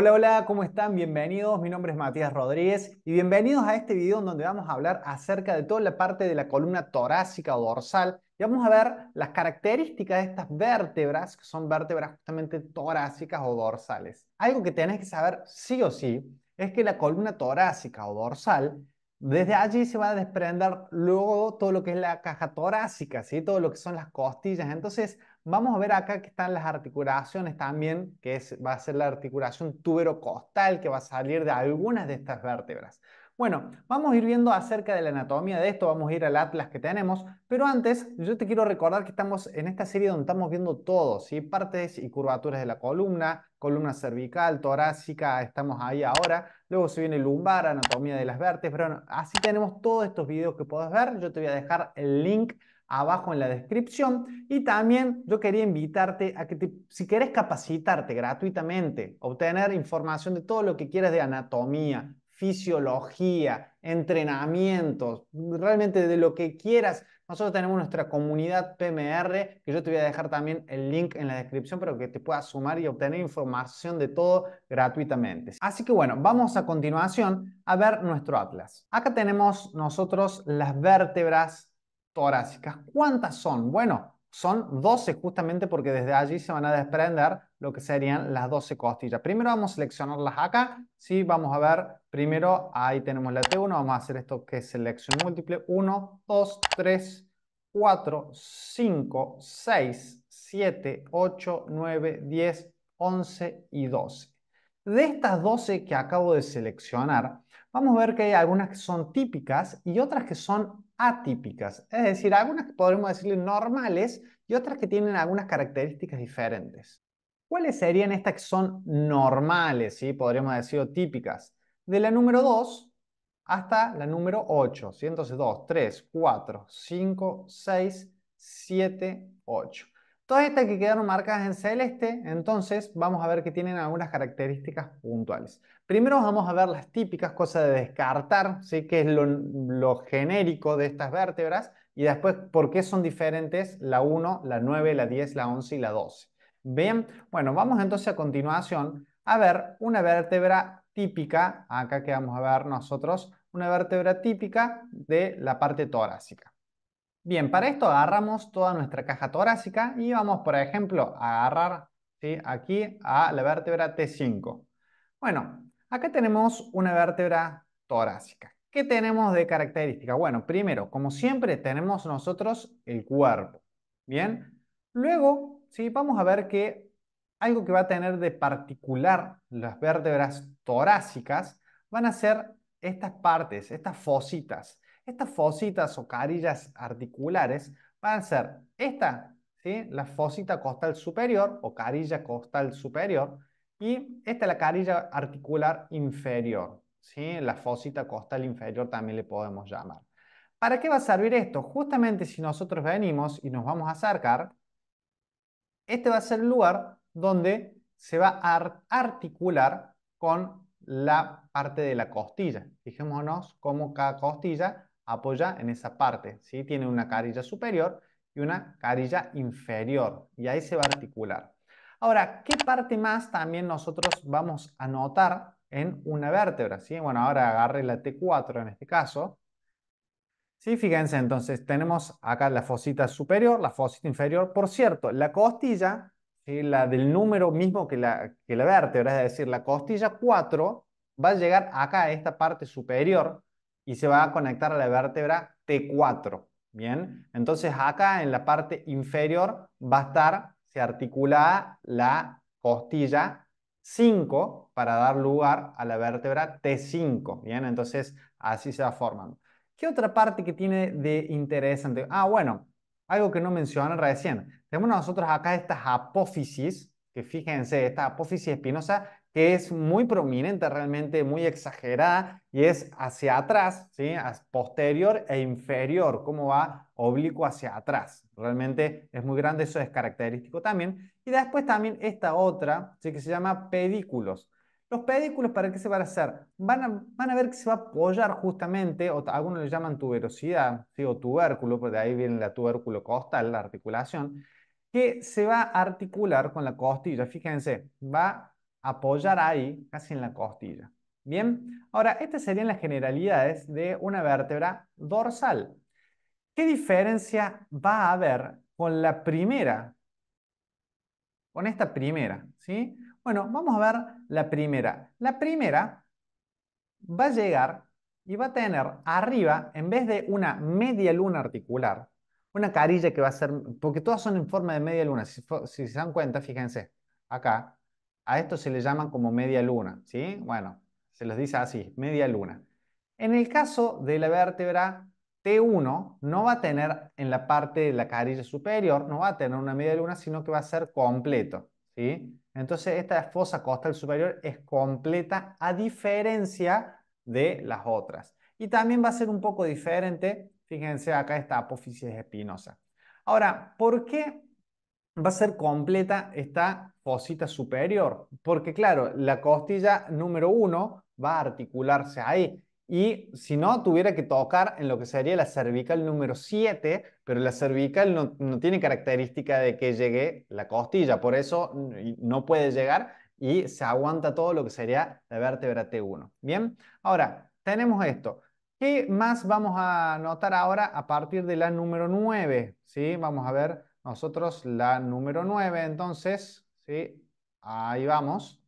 Hola, hola, ¿cómo están? Bienvenidos. Mi nombre es Matías Rodríguez y bienvenidos a este video en donde vamos a hablar acerca de toda la parte de la columna torácica o dorsal y vamos a ver las características de estas vértebras, que son vértebras justamente torácicas o dorsales. Algo que tenés que saber sí o sí es que la columna torácica o dorsal, desde allí se va a desprender luego todo lo que es la caja torácica, ¿sí? todo lo que son las costillas. Entonces, Vamos a ver acá que están las articulaciones también, que va a ser la articulación tuberocostal que va a salir de algunas de estas vértebras. Bueno, vamos a ir viendo acerca de la anatomía de esto, vamos a ir al atlas que tenemos, pero antes yo te quiero recordar que estamos en esta serie donde estamos viendo todo, ¿sí? partes y curvaturas de la columna, columna cervical, torácica, estamos ahí ahora, luego se viene lumbar, anatomía de las vértebras, así tenemos todos estos videos que puedes ver, yo te voy a dejar el link abajo en la descripción. Y también yo quería invitarte a que si quieres capacitarte gratuitamente, obtener información de todo lo que quieras de anatomía, fisiología, entrenamientos, realmente de lo que quieras. Nosotros tenemos nuestra comunidad PMR, que yo te voy a dejar también el link en la descripción para que te puedas sumar y obtener información de todo gratuitamente. Así que bueno, vamos a continuación a ver nuestro atlas. Acá tenemos nosotros las vértebras torácicas. ¿Cuántas son? Bueno, son 12 justamente porque desde allí se van a desprender lo que serían las 12 costillas. Primero vamos a seleccionarlas acá, ¿sí? Vamos a ver, primero ahí tenemos la T1, vamos a hacer esto que es selección múltiple, 1, 2, 3, 4, 5, 6, 7, 8, 9, 10, 11 y 12. De estas 12 que acabo de seleccionar, vamos a ver que hay algunas que son típicas y otras que son atípicas, es decir, algunas que podremos decirle normales y otras que tienen algunas características diferentes. ¿Cuáles serían estas que son normales, podríamos decir, típicas? De la número 2 hasta la número 8, entonces 2, 3, 4, 5, 6, 7, 8. Todas estas que quedaron marcadas en celeste, entonces vamos a ver que tienen algunas características puntuales. Primero vamos a ver las típicas cosas de descartar, ¿sí? que es lo, lo genérico de estas vértebras, y después por qué son diferentes la 1, la 9, la 10, la 11 y la 12. Bien, bueno, vamos entonces a continuación a ver una vértebra típica, acá que vamos a ver nosotros, una vértebra típica de la parte torácica. Bien, para esto agarramos toda nuestra caja torácica y vamos, por ejemplo, a agarrar aquí a la vértebra T5. Bueno, acá tenemos una vértebra torácica. ¿Qué tenemos de característica? Bueno, primero, como siempre, tenemos nosotros el cuerpo. Bien, luego, ¿sí? vamos a ver que algo que va a tener de particular las vértebras torácicas van a ser estas partes, estas fositas estas fositas o carillas articulares van a ser esta, la fosita costal superior o carilla costal superior y esta es la carilla articular inferior. ¿sí? La fosita costal inferior también le podemos llamar. ¿Para qué va a servir esto? Justamente si nosotros venimos y nos vamos a acercar, este va a ser el lugar donde se va a articular con la parte de la costilla. Fijémonos cómo cada costilla apoya en esa parte, ¿sí? Tiene una carilla superior y una carilla inferior y ahí se va a articular. Ahora, ¿qué parte más también nosotros vamos a notar en una vértebra? ¿sí? Bueno, ahora agarre la T4 en este caso. ¿Sí? Fíjense, entonces tenemos acá la fosita superior, la fosita inferior. Por cierto, la costilla, la del número mismo que la, que la vértebra, es decir, la costilla 4 va a llegar acá a esta parte superior y se va a conectar a la vértebra T4. Bien, entonces acá en la parte inferior va a estar, se articula la costilla 5 para dar lugar a la vértebra T5. Bien, entonces así se va formando. ¿Qué otra parte que tiene de interesante? Ah, bueno, algo que no mencionan recién. Tenemos nosotros acá estas apófisis, que fíjense, esta apófisis espinosa es muy prominente realmente, muy exagerada, y es hacia atrás, ¿sí? posterior e inferior, como va oblicuo hacia atrás. Realmente es muy grande, eso es característico también. Y después también esta otra, ¿sí? que se llama pedículos. Los pedículos, ¿para qué se van a hacer? Van a, van a ver que se va a apoyar justamente, algunos le llaman tuberosidad, ¿sí? o tubérculo, porque de ahí viene la tubérculo costal, la articulación, que se va a articular con la costilla. Fíjense, va apoyar ahí, casi en la costilla. Bien, ahora estas serían las generalidades de una vértebra dorsal. ¿Qué diferencia va a haber con la primera? Con esta primera, ¿sí? Bueno, vamos a ver la primera. La primera va a llegar y va a tener arriba, en vez de una media luna articular, una carilla que va a ser, porque todas son en forma de media luna, si, si se dan cuenta, fíjense, acá, a esto se le llaman como media luna, ¿sí? Bueno, se les dice así, media luna. En el caso de la vértebra T1, no va a tener en la parte de la carilla superior, no va a tener una media luna, sino que va a ser completo, ¿sí? Entonces, esta fosa costal superior es completa a diferencia de las otras. Y también va a ser un poco diferente, fíjense acá esta apófisis espinosa. Ahora, ¿por qué va a ser completa esta fosita superior, porque claro, la costilla número 1 va a articularse ahí. Y si no, tuviera que tocar en lo que sería la cervical número 7, pero la cervical no, tiene característica de que llegue la costilla, por eso no puede llegar y se aguanta todo lo que sería la vértebra T1. Bien, ahora tenemos esto. ¿Qué más vamos a notar ahora a partir de la número 9? ¿Sí? Vamos a ver nosotros la número 9, entonces, ¿sí? Ahí vamos.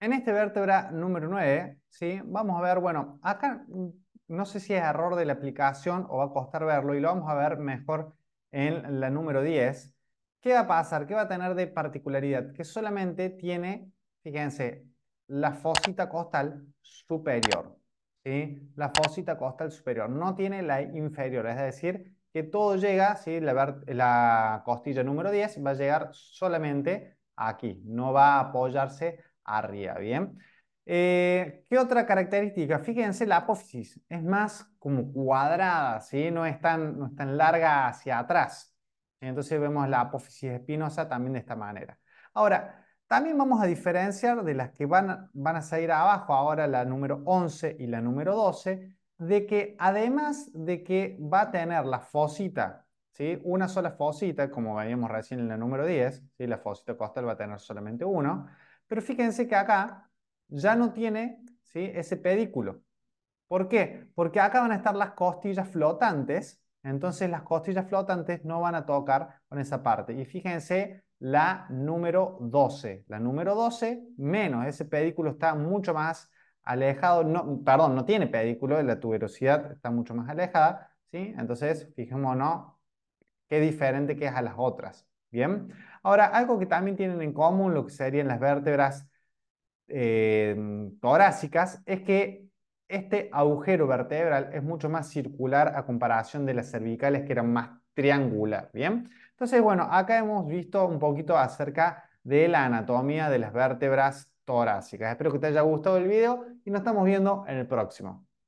En este vértebra número 9, ¿sí? Vamos a ver, bueno, acá no sé si es error de la aplicación o va a costar verlo y lo vamos a ver mejor en la número 10. ¿Qué va a pasar? ¿Qué va a tener de particularidad? Que solamente tiene, fíjense, la fósita costal superior. ¿sí? La fósita costal superior. No tiene la inferior, es decir, que todo llega, ¿sí? la, costilla número 10 va a llegar solamente aquí, no va a apoyarse arriba, ¿bien? Eh, ¿Qué otra característica? Fíjense, la apófisis es más como cuadrada, ¿sí? no, es tan, no tan larga hacia atrás. Entonces vemos la apófisis espinosa también de esta manera. Ahora, también vamos a diferenciar de las que van, van a salir abajo, ahora la número 11 y la número 12, de que además de que va a tener la fosita, ¿sí? una sola fosita, como veíamos recién en la número 10, ¿sí? la fosita costal va a tener solamente uno, pero fíjense que acá ya no tiene ¿sí? ese pedículo. ¿Por qué? Porque acá van a estar las costillas flotantes, entonces las costillas flotantes no van a tocar con esa parte. Y fíjense la número 12. La número 12 menos, ese pedículo está mucho más alejado, no, perdón, no tiene pedículo, la tuberosidad está mucho más alejada, ¿sí? Entonces, fijémonos qué diferente que es a las otras, ¿bien? Ahora, algo que también tienen en común lo que serían las vértebras eh, torácicas es que este agujero vertebral es mucho más circular a comparación de las cervicales que eran más triangular, ¿bien? Entonces, bueno, acá hemos visto un poquito acerca de la anatomía de las vértebras Espero que te haya gustado el video y nos estamos viendo en el próximo.